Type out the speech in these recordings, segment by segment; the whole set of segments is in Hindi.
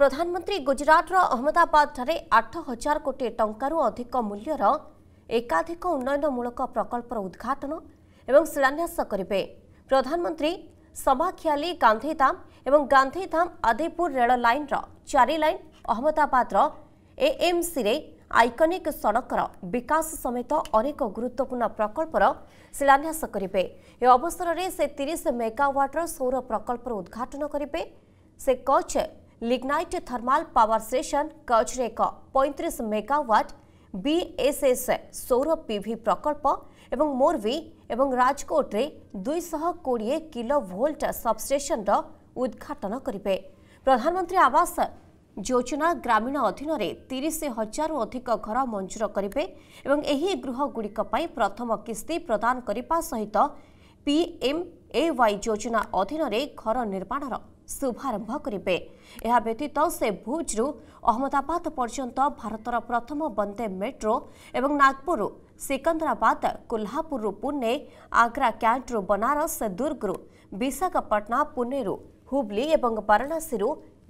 ପ୍ରଧାନମନ୍ତ୍ରୀ ଗୁଜରାଟର ଅହମ୍ମଦାବାଦଠାରେ ଆଠ ହଜାର କୋଟି ଟଙ୍କାରୁ ଅଧିକ ମୂଲ୍ୟର ଏକାଧିକ ଉନ୍ନୟନମୂଳକ ପ୍ରକଳ୍ପର ଉଦ୍ଘାଟନ ଏବଂ ଶିଳାନ୍ୟାସ କରିବେ ପ୍ରଧାନମନ୍ତ୍ରୀ ସବାଖିଆଲି ଗାନ୍ଧୀଧାମ ଏବଂ ଗାନ୍ଧୀଧାମ ଆଦିପୁର ରେଳ ଲାଇନ୍ର ଚାରି ଲାଇନ୍ ଅହମ୍ମଦାବାଦର ଏଏମ୍ସିରେ ଆଇକନିକ ସଡ଼କର ବିକାଶ ସମେତ ଅନେକ ଗୁରୁତ୍ୱପୂର୍ଣ୍ଣ ପ୍ରକଳ୍ପର ଶିଳାନ୍ୟାସ କରିବେ ଏ ଅବସରରେ ସେ ତିରିଶ ମେଗାୱାଟ୍ର ସୌର ପ୍ରକଳ୍ପର ଉଦ୍ଘାଟନ କରିବେ ସେ Kutch lignite thermal power station कच्छर एक पैंतीस मेगावाट बीएसएस सौर पिभी प्रकल्प एवं मोरवी एवं राजकोटे दुईश कोड़े किलोभोल्ट सबस्टेसन उद्घाटन करेंगे प्रधानमंत्री आवास योजना ग्रामीण अधीन तीस हजार अधिक घर मंजूर करेंगे गृहगुड़ी प्रथम किस्ती प्रदान करने सहित पीएमए योजना अधीन घर निर्माण ଶୁଭାରମ୍ଭ କରିବେ ଏହା ବ୍ୟତୀତ ସେ ଭୁଜ୍ରୁ ଅହମ୍ମଦାବାଦ ପର୍ଯ୍ୟନ୍ତ ଭାରତର ପ୍ରଥମ ବନ୍ଦେ ମେଟ୍ରୋ ଏବଂ ନାଗପୁରରୁ ସିକନ୍ଦରାବାଦ କୋହ୍ଲାପୁରରୁ ପୁନେ ଆଗ୍ରା କ୍ୟାଣ୍ଟରୁ ବନାରସ ଦୁର୍ଗରୁ ବିଶାଖାପାଟନା ପୁନେରୁ ହୁବଲି ଏବଂ ବାରାଣାସୀରୁ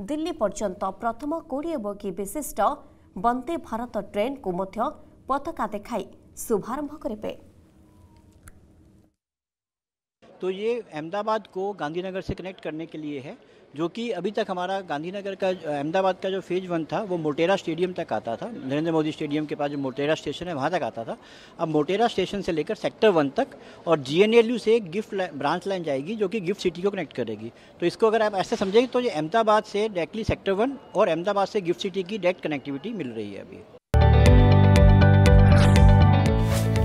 ଦିଲ୍ଲୀ ପର୍ଯ୍ୟନ୍ତ ପ୍ରଥମ କୋଡ଼ିଏ ବଗି ବିଶିଷ୍ଟ ବନ୍ଦେ ଭାରତ ଟ୍ରେନ୍କୁ ମଧ୍ୟ ପତାକା ଦେଖାଇ ଶୁଭାରମ୍ଭ କରିବେ तो ये अहमदाबाद को गांधीनगर से कनेक्ट करने के लिए है जो कि अभी तक हमारा गांधीनगर का अहमदाबाद का जो फेज वन था वो मोटेरा स्टेडियम तक आता था नरेंद्र मोदी स्टेडियम के पास जो मोटेरा स्टेशन है वहाँ तक आता था अब मोटेरा स्टेशन से लेकर सेक्टर वन तक और जी से एक गिफ्ट ब्रांच लाइन जाएगी जो कि गिफ्ट सिटी को कनेक्ट करेगी तो इसको अगर आप ऐसे समझेंगे तो ये अहमदाबाद से डायरेक्टली सेक्टर वन और अहमदाबाद से गिफ्ट सिटी की डायरेक्ट कनेक्टिविटी मिल रही है अभी